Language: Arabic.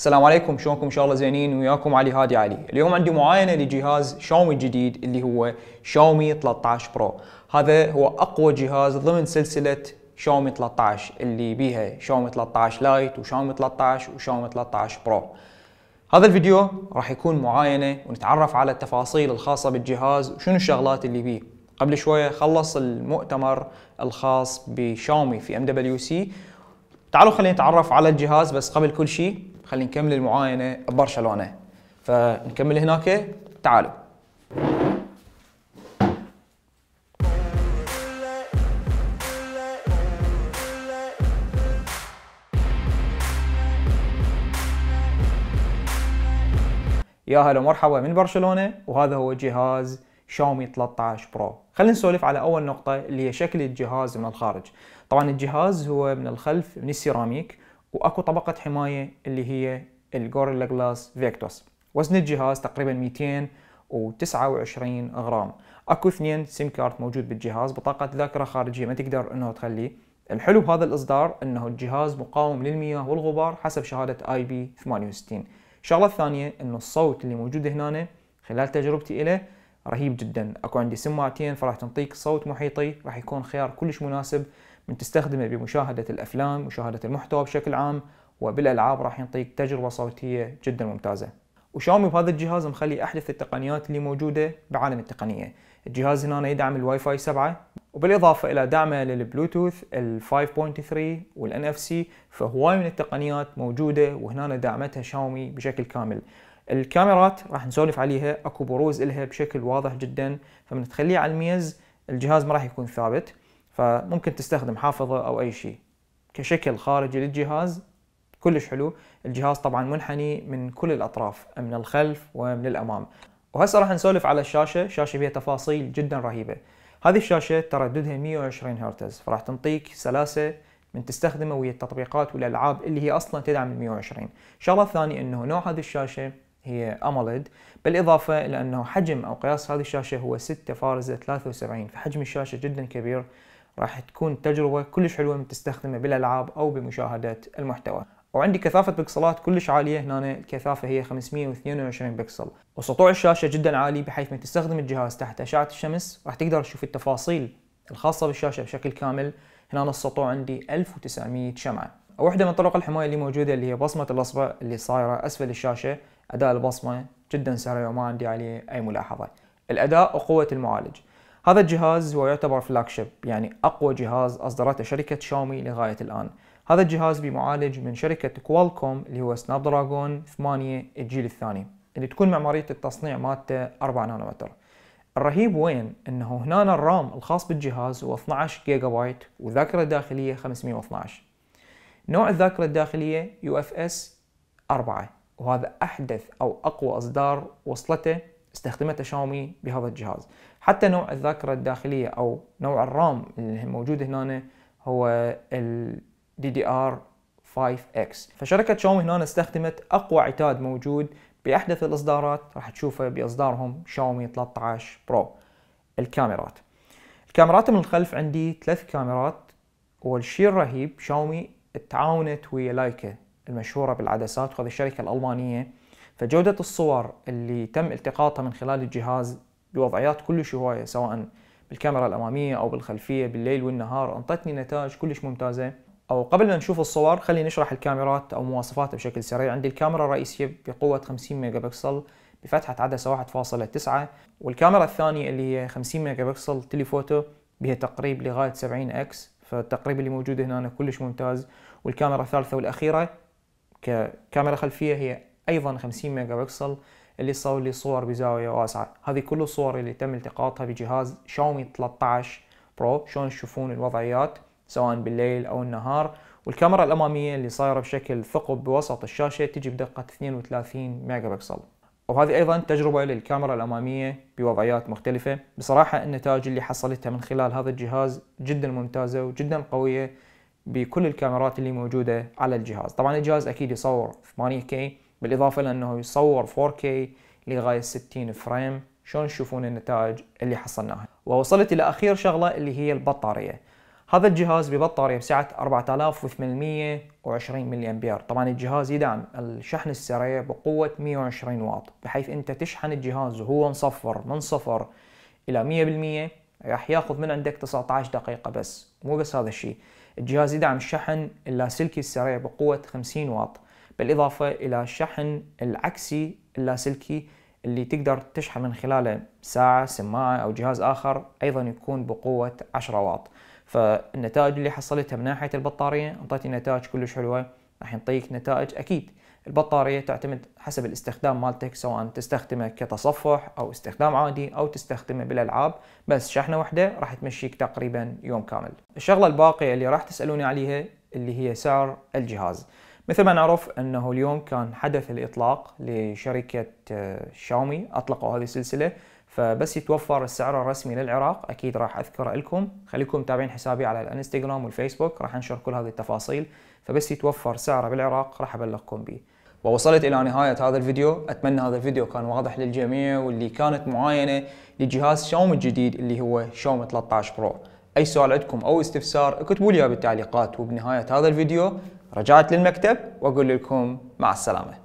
السلام عليكم شلونكم ان شاء الله زينين وياكم علي هادي علي اليوم عندي معاينه لجهاز شاومي الجديد اللي هو شاومي 13 برو هذا هو اقوى جهاز ضمن سلسله شاومي 13 اللي بيها شاومي 13 لايت وشاومي 13 وشاومي 13 برو هذا الفيديو راح يكون معاينه ونتعرف على التفاصيل الخاصه بالجهاز وشنو الشغلات اللي بيه قبل شويه خلص المؤتمر الخاص بشاومي في ام دبليو سي تعالوا خلينا نتعرف على الجهاز بس قبل كل شيء خلينا نكمل المعاينه ببرشلونه فنكمل هناك تعالوا يا هلا ومرحبا من برشلونه وهذا هو جهاز شاومي 13 برو خلينا نسولف على اول نقطه اللي هي شكل الجهاز من الخارج طبعا الجهاز هو من الخلف من السيراميك واكو طبقه حمايه اللي هي الجوريلا جلاس فيكتوس وزن الجهاز تقريبا 229 غرام اكو اثنين سيم كارت موجود بالجهاز بطاقه ذاكره خارجيه ما تقدر انه تخليه الحلو بهذا الاصدار انه الجهاز مقاوم للمياه والغبار حسب شهاده اي بي 68 الشغله الثانيه انه الصوت اللي موجود هنا خلال تجربتي له رهيب جدا اكو عندي سماعتين فراح تنطيك صوت محيطي راح يكون خيار كلش مناسب من تستخدمه بمشاهدة الأفلام مشاهدة المحتوى بشكل عام وبالألعاب راح ينطيك تجربة صوتية جدا ممتازة وشاومي بهذا الجهاز مخلي أحدث التقنيات اللي موجودة بعالم التقنية الجهاز هنا يدعم الواي فاي 7 وبالإضافة إلى دعمه للبلوتوث ال 5.3 والان اف سي فهواي من التقنيات موجودة وهنا دعمتها شاومي بشكل كامل الكاميرات راح نسولف عليها اكو بروز لها بشكل واضح جدا فمن تخليه على الميز الجهاز ما راح يكون ثابت فممكن تستخدم حافظة أو أي شيء كشكل خارجي للجهاز كلش حلو الجهاز طبعا منحني من كل الأطراف من الخلف ومن الأمام وهسه راح نسولف على الشاشة شاشة فيها تفاصيل جدا رهيبة هذه الشاشة ترددها 120 هرتز فراح تنطيك سلاسة من تستخدمه ويا التطبيقات والالعاب اللي هي اصلا تدعم ال 120 شغله ثانيه انه نوع هذه الشاشه هي اموليد بالاضافه الى انه حجم او قياس هذه الشاشه هو 6 فارزه 73 فحجم الشاشه جدا كبير راح تكون تجربة كلش حلوة من تستخدمها بالألعاب أو بمشاهدة المحتوى وعندي كثافة بكسلات كلش عالية هنا الكثافة هي 522 بكسل وسطوع الشاشة جدا عالي بحيث من تستخدم الجهاز تحت أشعة الشمس راح تقدر تشوف التفاصيل الخاصة بالشاشة بشكل كامل هنا السطوع عندي 1900 شمعة وحدة من طرق الحماية اللي موجودة اللي هي بصمة الأصبع اللي صايرة أسفل الشاشة أداء البصمة جدا سريع وما عندي عليه أي ملاحظة الأداء وقوة المعالج هذا الجهاز هو يعتبر فلاج شيب يعني أقوى جهاز أصدرته شركة شاومي لغاية الآن هذا الجهاز بمعالج من شركة كوالكوم اللي هو سناب دراجون 8 الجيل الثاني اللي تكون معمارية التصنيع مالته 4 نانومتر الرهيب وين انه هنا الرام الخاص بالجهاز هو 12 جيجا بايت وذاكرة داخلية 512 نوع الذاكرة الداخلية يو اف اس 4 وهذا احدث او اقوى اصدار وصلته استخدمته شاومي بهذا الجهاز حتى نوع الذاكرة الداخلية أو نوع الرام اللي موجود هنا هو ال DDR5X فشركة شاومي هنا استخدمت أقوى عتاد موجود بأحدث الإصدارات راح تشوفه بإصدارهم شاومي 13 برو الكاميرات الكاميرات من الخلف عندي ثلاث كاميرات والشيء الرهيب شاومي تعاونت ويا لايكا المشهورة بالعدسات وهذه الشركة الألمانية فجودة الصور اللي تم التقاطها من خلال الجهاز بوضعيات كلش هواية سواء بالكاميرا الأمامية أو بالخلفية بالليل والنهار أنطتني نتائج كلش ممتازة أو قبل ما نشوف الصور خلينا نشرح الكاميرات أو مواصفاتها بشكل سريع عندي الكاميرا الرئيسية بقوة 50 ميجا بكسل بفتحة عدسة 1.9 والكاميرا الثانية اللي هي 50 ميجا بكسل تليفوتو بها تقريب لغاية 70 اكس فالتقريب اللي موجود هنا أنا كلش ممتاز والكاميرا الثالثة والأخيرة ككاميرا خلفية هي ايضا 50 ميجا بكسل اللي يصور لي صور بزاوية واسعة هذه كل الصور اللي تم التقاطها بجهاز شاومي 13 برو شلون تشوفون الوضعيات سواء بالليل او النهار والكاميرا الامامية اللي صايرة بشكل ثقب بوسط الشاشة تجي بدقة 32 ميجا بكسل وهذه ايضا تجربة للكاميرا الامامية بوضعيات مختلفة بصراحة النتائج اللي حصلتها من خلال هذا الجهاز جدا ممتازة وجدا قوية بكل الكاميرات اللي موجودة على الجهاز طبعا الجهاز اكيد يصور 8K بالاضافه لانه يصور 4K لغايه 60 فريم شلون تشوفون النتائج اللي حصلناها ووصلت الى اخير شغله اللي هي البطاريه هذا الجهاز ببطاريه بسعه 4820 ملي امبير طبعا الجهاز يدعم الشحن السريع بقوه 120 واط بحيث انت تشحن الجهاز وهو مصفر من صفر الى 100% راح ياخذ من عندك 19 دقيقه بس مو بس هذا الشيء الجهاز يدعم الشحن اللاسلكي السريع بقوه 50 واط بالإضافة إلى الشحن العكسي اللاسلكي اللي تقدر تشحن من خلاله ساعة سماعة أو جهاز آخر أيضا يكون بقوة 10 واط فالنتائج اللي حصلتها من ناحية البطارية أعطتني نتائج كلش حلوة راح نعطيك نتائج أكيد البطارية تعتمد حسب الاستخدام مالتك سواء تستخدمه كتصفح أو استخدام عادي أو تستخدمه بالألعاب بس شحنة واحدة راح تمشيك تقريبا يوم كامل الشغلة الباقية اللي راح تسألوني عليها اللي هي سعر الجهاز مثل ما نعرف أنه اليوم كان حدث الإطلاق لشركة آه، شاومي أطلقوا هذه السلسلة فبس يتوفر السعر الرسمي للعراق أكيد راح أذكره لكم خليكم متابعين حسابي على الانستغرام والفيسبوك راح أنشر كل هذه التفاصيل فبس يتوفر سعره بالعراق راح أبلغكم به ووصلت إلى نهاية هذا الفيديو أتمنى هذا الفيديو كان واضح للجميع واللي كانت معاينة لجهاز شاومي الجديد اللي هو شاومي 13 برو أي سؤال عندكم أو استفسار اكتبوا لي بالتعليقات وبنهاية هذا الفيديو رجعت للمكتب واقول لكم مع السلامه